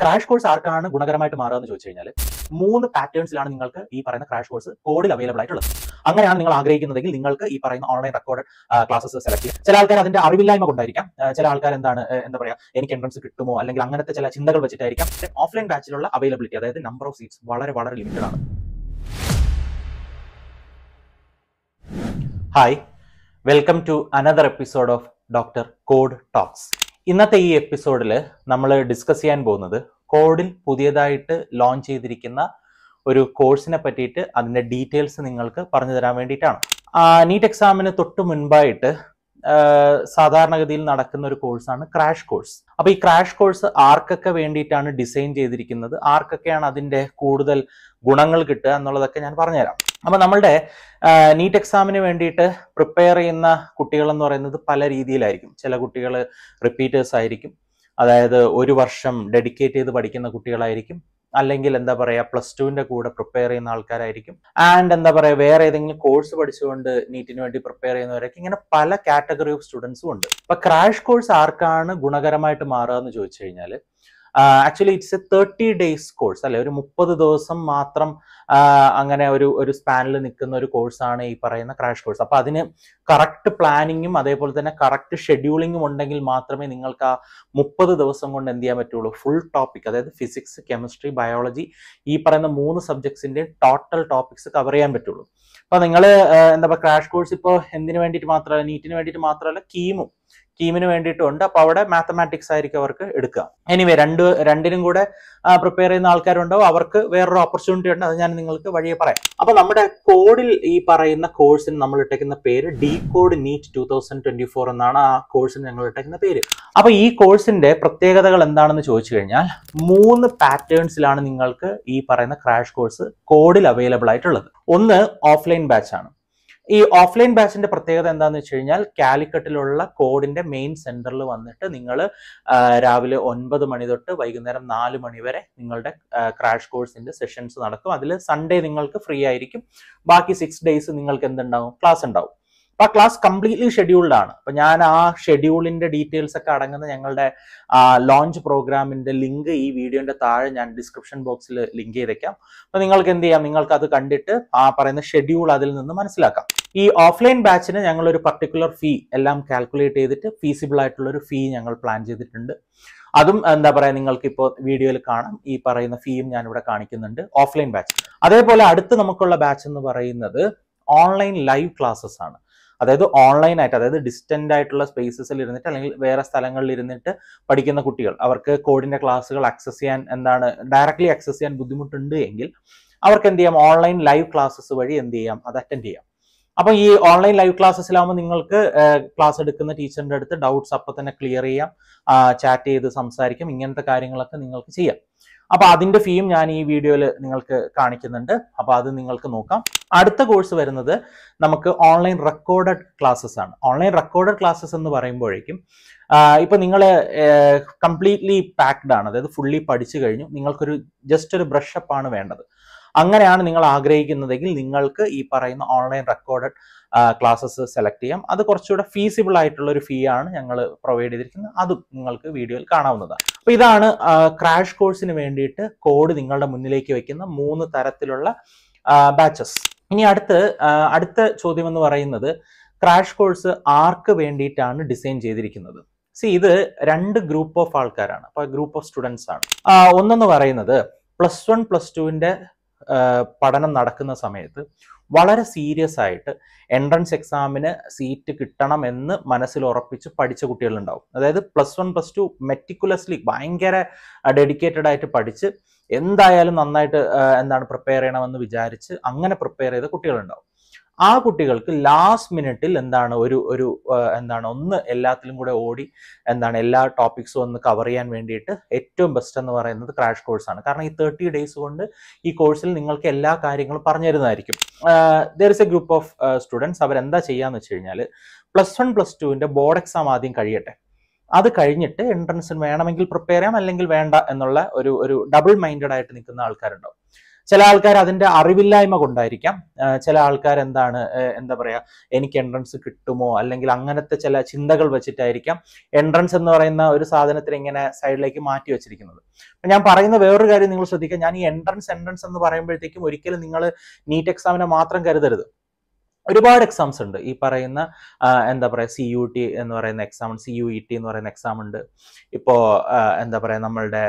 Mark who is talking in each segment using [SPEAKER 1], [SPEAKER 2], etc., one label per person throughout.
[SPEAKER 1] Crash course ആർക്കാണ് ഗുണകരമായിട്ട് മാറുക എന്ന് ചോദിച്ചു കഴിഞ്ഞാൽ മൂന്ന് പാറ്റേൺസിലാണ് നിങ്ങൾക്ക് ഈ പറയുന്ന ക്രാഷ് കോഴ്സ് കോഡിൽ അവൈലബിൾ ആയിട്ടുള്ളത് അങ്ങനെയാണ് നിങ്ങൾ ആഗ്രഹിക്കുന്നതെങ്കിൽ നിങ്ങൾക്ക് ഈ പറയുന്ന ഓൺലൈൻ റെക്കോർഡ് ക്ലാസ്സസ് സെലക്ട് ചെയ്യാം ചില ആൾക്കാർ അതിന്റെ അറിവില്ലായ്മ കൊണ്ടായിരിക്കാം ചില ആൾക്കാർ എന്താണ് എന്താ പറയാ എനിക്ക് എൻട്രൻസ് കിട്ടുമോ അല്ലെങ്കിൽ അങ്ങനത്തെ ചില ചിന്തകൾ വെച്ചിട്ടായിരിക്കാം ഓഫ്ലൈൻ ബാച്ചിലുള്ള അവൈലബിലിറ്റി അതായത് നമ്പർ ഓഫ് സീറ്റ്സ് വളരെ വളരെ ലിമിറ്റഡ് ആണ് hi welcome to another episode of doctor code talks ഇന്നത്തെ ഈ എപ്പിസോഡിൽ നമ്മൾ ഡിസ്കസ് ചെയ്യാൻ പോകുന്നത് കോഡിൽ പുതിയതായിട്ട് ലോഞ്ച് ചെയ്തിരിക്കുന്ന ഒരു കോഴ്സിനെ പറ്റിയിട്ട് അതിൻ്റെ ഡീറ്റെയിൽസ് നിങ്ങൾക്ക് പറഞ്ഞു തരാൻ വേണ്ടിയിട്ടാണ് നീറ്റ് എക്സാമിന് തൊട്ട് മുൻപായിട്ട് സാധാരണഗതിയിൽ നടക്കുന്ന ഒരു കോഴ്സാണ് ക്രാഷ് കോഴ്സ് അപ്പോൾ ഈ ക്രാഷ് കോഴ്സ് ആർക്കൊക്കെ വേണ്ടിയിട്ടാണ് ഡിസൈൻ ചെയ്തിരിക്കുന്നത് ആർക്കൊക്കെയാണ് അതിൻ്റെ കൂടുതൽ ഗുണങ്ങൾ കിട്ടുക എന്നുള്ളതൊക്കെ ഞാൻ പറഞ്ഞുതരാം അപ്പോൾ നമ്മളുടെ നീറ്റ് എക്സാമിന് വേണ്ടിയിട്ട് പ്രിപ്പയർ ചെയ്യുന്ന കുട്ടികൾ എന്ന് പറയുന്നത് പല രീതിയിലായിരിക്കും ചില കുട്ടികൾ റിപ്പീറ്റേഴ്സ് ആയിരിക്കും അതായത് ഒരു വർഷം ഡെഡിക്കേറ്റ് ചെയ്ത് പഠിക്കുന്ന കുട്ടികളായിരിക്കും അല്ലെങ്കിൽ എന്താ പറയാ പ്ലസ് ടുവിന്റെ കൂടെ പ്രിപ്പയർ ചെയ്യുന്ന ആൾക്കാരായിരിക്കും ആൻഡ് എന്താ പറയാ വേറെ ഏതെങ്കിലും കോഴ്സ് പഠിച്ചുകൊണ്ട് നീറ്റിന് വേണ്ടി പ്രിപ്പയർ ചെയ്യുന്നവരൊക്കെ ഇങ്ങനെ പല കാറ്റഗറി ഓഫ് സ്റ്റുഡൻസും ഉണ്ട് അപ്പോൾ ക്രാഷ് കോഴ്സ് ആർക്കാണ് ഗുണകരമായിട്ട് മാറുക എന്ന് ചോദിച്ചു കഴിഞ്ഞാൽ actually it's a thirty days course അല്ലെ ഒരു മുപ്പത് ദിവസം മാത്രം അങ്ങനെ ഒരു ഒരു സ്പാനിൽ നിൽക്കുന്ന ഒരു കോഴ്സാണ് ഈ പറയുന്ന ക്രാഷ് കോഴ്സ് അപ്പൊ അതിന് കറക്റ്റ് പ്ലാനിങ്ങും അതേപോലെ തന്നെ കറക്റ്റ് ഷെഡ്യൂളിങ്ങും ഉണ്ടെങ്കിൽ മാത്രമേ നിങ്ങൾക്ക് ആ മുപ്പത് ദിവസം കൊണ്ട് എന്ത് ചെയ്യാൻ പറ്റുള്ളൂ ഫുൾ ടോപ്പിക് അതായത് ഫിസിക്സ് കെമിസ്ട്രി ബയോളജി ഈ പറയുന്ന മൂന്ന് സബ്ജക്ട്സിന്റെ ടോട്ടൽ ടോപ്പിക്സ് കവർ ചെയ്യാൻ പറ്റുള്ളൂ അപ്പൊ നിങ്ങൾ എന്താ പറയുക ക്രാഷ് കോഴ്സ് ഇപ്പോൾ എന്തിനു വേണ്ടിയിട്ട് മാത്രമല്ല നീറ്റിന് വേണ്ടിയിട്ട് മാത്രമല്ല കീമും ടീമിന് വേണ്ടിയിട്ടുണ്ട് അപ്പോൾ അവിടെ മാത്തമാറ്റിക്സ് ആയിരിക്കും അവർക്ക് എടുക്കുക എനിവേ രണ്ട് രണ്ടിനും കൂടെ പ്രിപ്പയർ ചെയ്യുന്ന ആൾക്കാരുണ്ടാവും അവർക്ക് വേറൊരു ഓപ്പർച്യൂണിറ്റി ഉണ്ട് അത് ഞാൻ നിങ്ങൾക്ക് വഴിയെ പറയാം അപ്പോൾ നമ്മുടെ കോഡിൽ ഈ പറയുന്ന കോഴ്സിന് നമ്മൾ ഇട്ടേക്കുന്ന പേര് D code NEET two thousand twenty four എന്നാണ് ആ കോഴ്സിന് ഞങ്ങൾ ഇട്ടേക്കുന്ന പേര് അപ്പോൾ ഈ കോഴ്സിന്റെ പ്രത്യേകതകൾ എന്താണെന്ന് ചോദിച്ചു കഴിഞ്ഞാൽ മൂന്ന് പാറ്റേൺസിലാണ് നിങ്ങൾക്ക് ഈ പറയുന്ന ക്രാഷ് കോഴ്സ് കോഡിൽ അവൈലബിൾ ആയിട്ടുള്ളത് ഒന്ന് ഓഫ്ലൈൻ ബാച്ച് ആണ് ഈ ഓഫ്ലൈൻ ബാച്ചിന്റെ പ്രത്യേകത എന്താന്ന് വെച്ച് കഴിഞ്ഞാൽ കാലിക്കട്ടിലുള്ള കോഡിന്റെ മെയിൻ സെന്ററിൽ വന്നിട്ട് നിങ്ങൾ രാവിലെ ഒൻപത് മണി തൊട്ട് വൈകുന്നേരം നാല് മണി വരെ നിങ്ങളുടെ ക്രാഷ് കോഴ്സിന്റെ സെഷൻസ് നടക്കും അതിൽ സൺഡേ നിങ്ങൾക്ക് ഫ്രീ ആയിരിക്കും ബാക്കി സിക്സ് ഡേയ്സ് നിങ്ങൾക്ക് എന്തുണ്ടാവും ക്ലാസ് ഉണ്ടാവും അപ്പൊ ആ ക്ലാസ് കംപ്ലീറ്റ്ലി ഷെഡ്യൂൾഡ് ആണ് അപ്പൊ ഞാൻ ആ ഷെഡ്യൂളിന്റെ ഡീറ്റെയിൽസ് ഒക്കെ അടങ്ങുന്ന ഞങ്ങളുടെ ലോഞ്ച് പ്രോഗ്രാമിന്റെ ലിങ്ക് ഈ വീഡിയോന്റെ താഴെ ഞാൻ ഡിസ്ക്രിപ്ഷൻ ബോക്സിൽ ലിങ്ക് ചെയ്തേക്കാം അപ്പൊ നിങ്ങൾക്ക് എന്ത് ചെയ്യാം നിങ്ങൾക്ക് അത് കണ്ടിട്ട് ആ പറയുന്ന ഷെഡ്യൂൾ അതിൽ നിന്ന് മനസ്സിലാക്കാം ഈ ഓഫ്ലൈൻ ബാച്ചിന് ഞങ്ങൾ ഒരു പർട്ടിക്കുലർ ഫീ എല്ലാം കാൽക്കുലേറ്റ് ചെയ്തിട്ട് ഫീസിബിൾ ആയിട്ടുള്ള ഒരു ഫീ ഞങ്ങൾ പ്ലാൻ ചെയ്തിട്ടുണ്ട് അതും എന്താ പറയുക നിങ്ങൾക്ക് ഇപ്പോൾ വീഡിയോയിൽ കാണാം ഈ പറയുന്ന ഫീയും ഞാനിവിടെ കാണിക്കുന്നുണ്ട് ഓഫ്ലൈൻ ബാച്ച് അതേപോലെ അടുത്ത് നമുക്കുള്ള ബാച്ച് എന്ന് പറയുന്നത് ഓൺലൈൻ ലൈവ് ക്ലാസ്സസ് ആണ് അതായത് ഓൺലൈൻ ആയിട്ട് അതായത് ഡിസ്റ്റൻ്റ് ആയിട്ടുള്ള സ്പേസസിൽ ഇരുന്നിട്ട് അല്ലെങ്കിൽ വേറെ സ്ഥലങ്ങളിൽ ഇരുന്നിട്ട് പഠിക്കുന്ന കുട്ടികൾ അവർക്ക് കോഡിൻ്റെ ക്ലാസ്സുകൾ ആക്സസ് ചെയ്യാൻ എന്താണ് ഡയറക്റ്റ്ലി ആക്സസ് ചെയ്യാൻ ബുദ്ധിമുട്ടുണ്ട് എങ്കിൽ അവർക്ക് എന്ത് ചെയ്യാം ഓൺലൈൻ ലൈവ് ക്ലാസ്സസ് വഴി എന്ത് ചെയ്യാം അത് അറ്റൻഡ് ചെയ്യാം അപ്പം ഈ ഓൺലൈൻ ലൈവ് ക്ലാസ്സസിലാകുമ്പോൾ നിങ്ങൾക്ക് ക്ലാസ് എടുക്കുന്ന ടീച്ചറിൻ്റെ അടുത്ത് ഡൗട്ട്സ് അപ്പം തന്നെ ക്ലിയർ ചെയ്യാം ചാറ്റ് ചെയ്ത് സംസാരിക്കും ഇങ്ങനത്തെ കാര്യങ്ങളൊക്കെ നിങ്ങൾക്ക് ചെയ്യാം അപ്പൊ അതിന്റെ ഫീം ഞാൻ ഈ വീഡിയോയിൽ നിങ്ങൾക്ക് കാണിക്കുന്നുണ്ട് അപ്പൊ അത് നിങ്ങൾക്ക് നോക്കാം അടുത്ത കോഴ്സ് വരുന്നത് നമുക്ക് ഓൺലൈൻ റെക്കോർഡഡ് ക്ലാസ്സസ് ആണ് ഓൺലൈൻ റെക്കോർഡഡ് ക്ലാസ്സസ് എന്ന് പറയുമ്പോഴേക്കും ഇപ്പൊ നിങ്ങൾ കംപ്ലീറ്റ്ലി പാക്ഡ് ആണ് അതായത് ഫുള്ളി പഠിച്ചു കഴിഞ്ഞു നിങ്ങൾക്കൊരു ജസ്റ്റ് ഒരു ബ്രഷപ്പ് ആണ് വേണ്ടത് അങ്ങനെയാണ് നിങ്ങൾ ആഗ്രഹിക്കുന്നതെങ്കിൽ നിങ്ങൾക്ക് ഈ പറയുന്ന ഓൺലൈൻ റെക്കോർഡഡ് ക്ലാസ്സസ് സെലക്ട് ചെയ്യാം അത് കുറച്ചുകൂടെ ഫീസിബിൾ ആയിട്ടുള്ള ഒരു ഫീ ആണ് ഞങ്ങൾ പ്രൊവൈഡ് ചെയ്തിരിക്കുന്നത് അതും നിങ്ങൾക്ക് വീഡിയോയിൽ കാണാവുന്നതാണ് അപ്പോൾ ഇതാണ് ക്രാഷ് കോഴ്സിന് വേണ്ടിയിട്ട് കോഡ് നിങ്ങളുടെ മുന്നിലേക്ക് വയ്ക്കുന്ന മൂന്ന് തരത്തിലുള്ള ബാച്ചസ് ഇനി അടുത്ത് അടുത്ത ചോദ്യം എന്ന് പറയുന്നത് ക്രാഷ് കോഴ്സ് ആർക്ക് വേണ്ടിയിട്ടാണ് ഡിസൈൻ ചെയ്തിരിക്കുന്നത് സി ഇത് രണ്ട് ഗ്രൂപ്പ് ഓഫ് ആൾക്കാരാണ് അപ്പോൾ ഗ്രൂപ്പ് ഓഫ് സ്റ്റുഡൻസ് ആണ് ഒന്നെന്ന് പറയുന്നത് പ്ലസ് വൺ പ്ലസ് ടുവിൻ്റെ പഠനം നടക്കുന്ന സമയത്ത് വളരെ സീരിയസ് ആയിട്ട് എൻട്രൻസ് എക്സാമിന് സീറ്റ് കിട്ടണം എന്ന് മനസ്സിൽ ഉറപ്പിച്ച് പഠിച്ച കുട്ടികളുണ്ടാവും അതായത് plus one plus two meticulously ഭയങ്കര ഡെഡിക്കേറ്റഡ് ആയിട്ട് പഠിച്ച് എന്തായാലും നന്നായിട്ട് എന്താണ് പ്രിപ്പയർ ചെയ്യണമെന്ന് വിചാരിച്ച് അങ്ങനെ പ്രിപ്പയർ ചെയ്ത കുട്ടികളുണ്ടാവും ആ കുട്ടികൾക്ക് ലാസ്റ്റ് മിനിറ്റിൽ എന്താണ് ഒരു ഒരു എന്താണ് ഒന്ന് എല്ലാത്തിലും കൂടെ ഓടി എന്താണ് എല്ലാ ടോപ്പിക്സും ഒന്ന് കവർ ചെയ്യാൻ വേണ്ടിയിട്ട് ഏറ്റവും ബെസ്റ്റ് എന്ന് പറയുന്നത് ക്രാഷ് കോഴ്സാണ് കാരണം ഈ തേർട്ടി ഡേയ്സ് കൊണ്ട് ഈ കോഴ്സിൽ നിങ്ങൾക്ക് എല്ലാ കാര്യങ്ങളും പറഞ്ഞു തരുന്നതായിരിക്കും there is a group of students അവരെന്താ ചെയ്യാന്ന് വെച്ച് കഴിഞ്ഞാൽ പ്ലസ് വൺ പ്ലസ് ടുവിൻ്റെ ബോർഡ് എക്സാം ആദ്യം കഴിയട്ടെ അത് കഴിഞ്ഞിട്ട് എൻട്രൻസിന് വേണമെങ്കിൽ പ്രിപ്പയർ ചെയ്യാം അല്ലെങ്കിൽ വേണ്ട എന്നുള്ള ഒരു ഒരു ഡബിൾ മൈൻഡഡ് ആയിട്ട് നിൽക്കുന്ന ആൾക്കാരുണ്ടാവും ചില ആൾക്കാർ അതിന്റെ അറിവില്ലായ്മ കൊണ്ടായിരിക്കാം ചില ആൾക്കാർ എന്താണ് എന്താ പറയാ എനിക്ക് എൻട്രൻസ് കിട്ടുമോ അല്ലെങ്കിൽ അങ്ങനത്തെ ചില ചിന്തകൾ വെച്ചിട്ടായിരിക്കാം എൻട്രൻസ് എന്ന് പറയുന്ന ഒരു സാധനത്തിന് ഇങ്ങനെ സൈഡിലേക്ക് മാറ്റി വെച്ചിരിക്കുന്നത് ഞാൻ പറയുന്ന വേറൊരു കാര്യം നിങ്ങൾ ശ്രദ്ധിക്കുക ഞാൻ ഈ എൻട്രൻസ് എൻട്രൻസ് എന്ന് പറയുമ്പോഴത്തേക്കും ഒരിക്കലും നിങ്ങൾ നീറ്റ് എക്സാമിനെ മാത്രം കരുതരുത് ഒരുപാട് എക്സാംസ് ഉണ്ട് ഈ പറയുന്ന എന്താ പറയുക സി യു ടി എന്ന് പറയുന്ന എക്സാം ഉണ്ട് സി യു ഇ ടി എന്ന് പറയുന്ന എക്സാം ഉണ്ട് ഇപ്പോൾ എന്താ പറയുക നമ്മളുടെ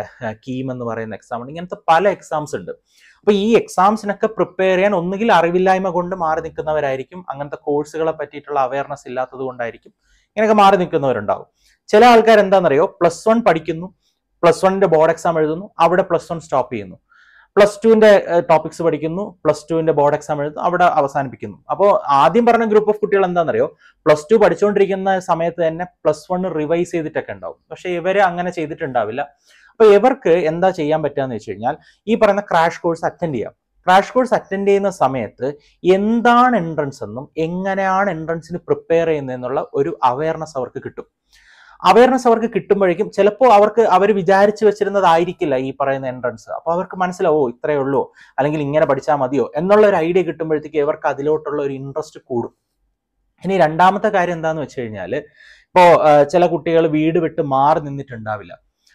[SPEAKER 1] കീം എന്ന് പറയുന്ന എക്സാം ഉണ്ട് ഇങ്ങനത്തെ പല എക്സാംസ് ഉണ്ട് അപ്പോൾ ഈ എക്സാംസിനൊക്കെ പ്രിപ്പയർ ചെയ്യാൻ ഒന്നുകിൽ അറിവില്ലായ്മ കൊണ്ട് മാറി നിൽക്കുന്നവരായിരിക്കും അങ്ങനത്തെ കോഴ്സുകളെ പറ്റിയിട്ടുള്ള അവയർനെസ് ഇല്ലാത്തത് കൊണ്ടായിരിക്കും ഇങ്ങനെയൊക്കെ മാറി നിൽക്കുന്നവരുണ്ടാവും ചില ആൾക്കാർ എന്താണെന്നറിയോ പ്ലസ് വൺ പഠിക്കുന്നു പ്ലസ് വണ്ണിന്റെ ബോർഡ് എക്സാം എഴുതുന്നു അവിടെ പ്ലസ് വൺ സ്റ്റോപ്പ് ചെയ്യുന്നു പ്ലസ് ടുവിന്റെ ടോപ്പിക്സ് പഠിക്കുന്നു പ്ലസ് ടുവിന്റെ ബോർഡ് എക്സാം എഴുതുന്നു അവിടെ അവസാനിപ്പിക്കുന്നു അപ്പോൾ ആദ്യം പറഞ്ഞ ഗ്രൂപ്പ് ഓഫ് കുട്ടികൾ എന്താണെന്നറിയോ പ്ലസ് ടു പഠിച്ചുകൊണ്ടിരിക്കുന്ന സമയത്ത് തന്നെ പ്ലസ് വൺ റിവൈസ് ചെയ്തിട്ടൊക്കെ ഉണ്ടാവും പക്ഷേ ഇവരെ അങ്ങനെ ചെയ്തിട്ടുണ്ടാവില്ല അപ്പൊ ഇവർക്ക് എന്താ ചെയ്യാൻ പറ്റുകയെന്ന് വെച്ച് കഴിഞ്ഞാൽ ഈ പറയുന്ന ക്രാഷ് കോഴ്സ് അറ്റൻഡ് ചെയ്യാം ക്രാഷ് കോഴ്സ് അറ്റൻഡ് ചെയ്യുന്ന സമയത്ത് എന്താണ് എൻട്രൻസ് എന്നും എങ്ങനെയാണ് എൻട്രൻസിന് പ്രിപ്പയർ ചെയ്യുന്നതെന്നുള്ള ഒരു അവയർനെസ് അവർക്ക് കിട്ടും അവയർനെസ് അവർക്ക് കിട്ടുമ്പോഴേക്കും ചിലപ്പോൾ അവർക്ക് അവർ വിചാരിച്ചു വെച്ചിരുന്നതായിരിക്കില്ല ഈ പറയുന്ന എൻട്രൻസ് അപ്പോൾ അവർക്ക് മനസ്സിലാവോ ഇത്രയേ ഉള്ളൂ അല്ലെങ്കിൽ ഇങ്ങനെ പഠിച്ചാൽ മതിയോ എന്നുള്ള ഒരു ഐഡിയ കിട്ടുമ്പോഴത്തേക്ക് ഇവർക്ക് അതിലോട്ടുള്ള ഒരു ഇൻട്രസ്റ്റ് കൂടും ഇനി രണ്ടാമത്തെ കാര്യം എന്താണെന്ന് വെച്ച് കഴിഞ്ഞാൽ ഇപ്പോൾ ചില കുട്ടികൾ വീട് വിട്ട് മാറി നിന്നിട്ടുണ്ടാവില്ല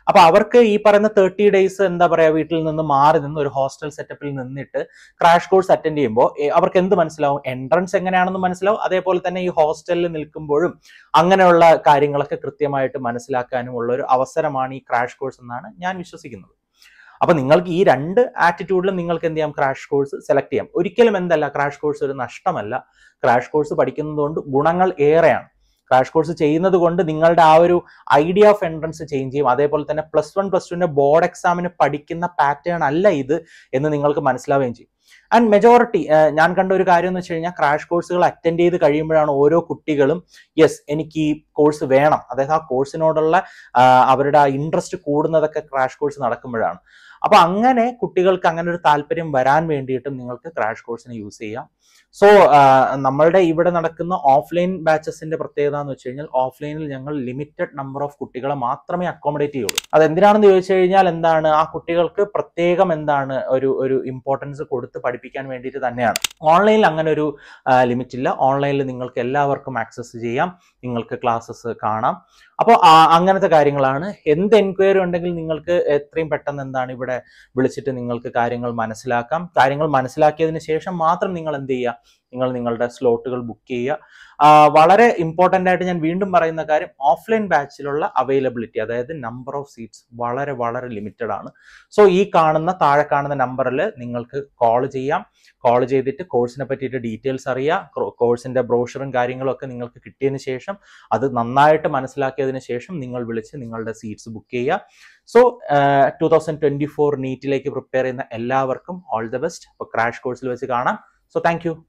[SPEAKER 1] അപ്പൊ അവർക്ക് ഈ പറയുന്ന തേർട്ടി ഡേയ്സ് എന്താ പറയാ വീട്ടിൽ നിന്ന് മാറി നിന്ന് ഒരു ഹോസ്റ്റൽ സെറ്റപ്പിൽ നിന്നിട്ട് ക്രാഷ് കോഴ്സ് അറ്റൻഡ് ചെയ്യുമ്പോൾ അവർക്ക് എന്ത് മനസ്സിലാവും എൻട്രൻസ് എങ്ങനെയാണെന്ന് മനസ്സിലാവും അതേപോലെ തന്നെ ഈ ഹോസ്റ്റലിൽ നിൽക്കുമ്പോഴും അങ്ങനെയുള്ള കാര്യങ്ങളൊക്കെ കൃത്യമായിട്ട് മനസ്സിലാക്കാനും ഉള്ള ഒരു അവസരമാണ് ഈ ക്രാഷ് കോഴ്സ് എന്നാണ് ഞാൻ വിശ്വസിക്കുന്നത് അപ്പൊ നിങ്ങൾക്ക് ഈ രണ്ട് ആറ്റിറ്റ്യൂഡിലും നിങ്ങൾക്ക് എന്ത് ചെയ്യാം ക്രാഷ് കോഴ്സ് സെലക്ട് ചെയ്യാം ഒരിക്കലും എന്തല്ല ക്രാഷ് കോഴ്സ് ഒരു നഷ്ടമല്ല ക്രാഷ് കോഴ്സ് പഠിക്കുന്നതുകൊണ്ട് ഗുണങ്ങൾ ഏറെയാണ് ക്രാഷ് കോഴ്സ് ചെയ്യുന്നത് കൊണ്ട് നിങ്ങളുടെ ആ ഒരു ഐഡിയ ഓഫ് എൻട്രൻസ് ചേഞ്ച് ചെയ്യും അതേപോലെ തന്നെ പ്ലസ് വൺ പ്ലസ് ടുവിന്റെ ബോർഡ് എക്സാമിന് പഠിക്കുന്ന പാറ്റേൺ അല്ല ഇത് എന്ന് നിങ്ങൾക്ക് മനസ്സിലാവുകയും ചെയ്യും ആൻഡ് മെജോറിറ്റി ഞാൻ കണ്ട ഒരു കാര്യം എന്ന് വെച്ച് കഴിഞ്ഞാൽ ക്രാഷ് കോഴ്സുകൾ അറ്റൻഡ് ചെയ്ത് കഴിയുമ്പോഴാണ് ഓരോ കുട്ടികളും യെസ് എനിക്ക് ഈ കോഴ്സ് വേണം അതായത് ആ കോഴ്സിനോടുള്ള അവരുടെ ആ ഇൻട്രസ്റ്റ് കൂടുന്നതൊക്കെ ക്രാഷ് കോഴ്സ് നടക്കുമ്പോഴാണ് അപ്പൊ അങ്ങനെ കുട്ടികൾക്ക് അങ്ങനെ ഒരു താല്പര്യം വരാൻ വേണ്ടിയിട്ടും നിങ്ങൾക്ക് ക്രാഷ് കോഴ്സിനെ യൂസ് ചെയ്യാം സോ നമ്മളുടെ ഇവിടെ നടക്കുന്ന ഓഫ്ലൈൻ ബാച്ചസിന്റെ പ്രത്യേകത എന്ന് വെച്ച് കഴിഞ്ഞാൽ ഓഫ്ലൈനിൽ ഞങ്ങൾ ലിമിറ്റഡ് നമ്പർ ഓഫ് കുട്ടികളെ മാത്രമേ അക്കോമഡേറ്റ് ചെയ്യുള്ളൂ അതെന്തിനാണെന്ന് ചോദിച്ചു കഴിഞ്ഞാൽ എന്താണ് ആ കുട്ടികൾക്ക് പ്രത്യേകം എന്താണ് ഒരു ഒരു ഇമ്പോർട്ടൻസ് കൊടുത്ത് പഠിപ്പിക്കാൻ വേണ്ടിയിട്ട് തന്നെയാണ് ഓൺലൈനിൽ അങ്ങനെ ഒരു ലിമിറ്റ് ഇല്ല ഓൺലൈനിൽ നിങ്ങൾക്ക് എല്ലാവർക്കും ആക്സസ് ചെയ്യാം നിങ്ങൾക്ക് ക്ലാസ്സസ് കാണാം അപ്പോൾ അങ്ങനത്തെ കാര്യങ്ങളാണ് എന്ത് എൻക്വയറി ഉണ്ടെങ്കിൽ നിങ്ങൾക്ക് എത്രയും പെട്ടെന്ന് എന്താണ് ഇവിടെ വിളിച്ചിട്ട് നിങ്ങൾക്ക് കാര്യങ്ങൾ മനസ്സിലാക്കാം കാര്യങ്ങൾ മനസ്സിലാക്കിയതിന് ശേഷം മാത്രം നിങ്ങൾ എന്ത് ചെയ്യുക നിങ്ങൾ നിങ്ങളുടെ സ്ലോട്ടുകൾ ബുക്ക് ചെയ്യുക വളരെ ഇമ്പോർട്ടൻ്റ് ആയിട്ട് ഞാൻ വീണ്ടും പറയുന്ന കാര്യം ഓഫ്ലൈൻ ബാച്ചിലുള്ള അവൈലബിലിറ്റി അതായത് നമ്പർ ഓഫ് സീറ്റ്സ് വളരെ വളരെ ലിമിറ്റഡ് ആണ് സോ ഈ കാണുന്ന താഴെ കാണുന്ന നമ്പറിൽ നിങ്ങൾക്ക് കോൾ ചെയ്യാം കോൾ ചെയ്തിട്ട് കോഴ്സിനെ പറ്റിയിട്ട് ഡീറ്റെയിൽസ് അറിയാം കോഴ്സിൻ്റെ ബ്രോഷറും കാര്യങ്ങളും ഒക്കെ നിങ്ങൾക്ക് കിട്ടിയതിന് ശേഷം അത് നന്നായിട്ട് മനസ്സിലാക്കിയതിന് ശേഷം നിങ്ങൾ വിളിച്ച് നിങ്ങളുടെ സീറ്റ്സ് ബുക്ക് ചെയ്യുക so two thousand twenty four നീറ്റിലേക്ക് പ്രിപ്പയർ ചെയ്യുന്ന എല്ലാവർക്കും ഓൾ ദ ബെസ്റ്റ് അപ്പോൾ ക്രാഷ് കോഴ്സിൽ വെച്ച് കാണാം So thank you.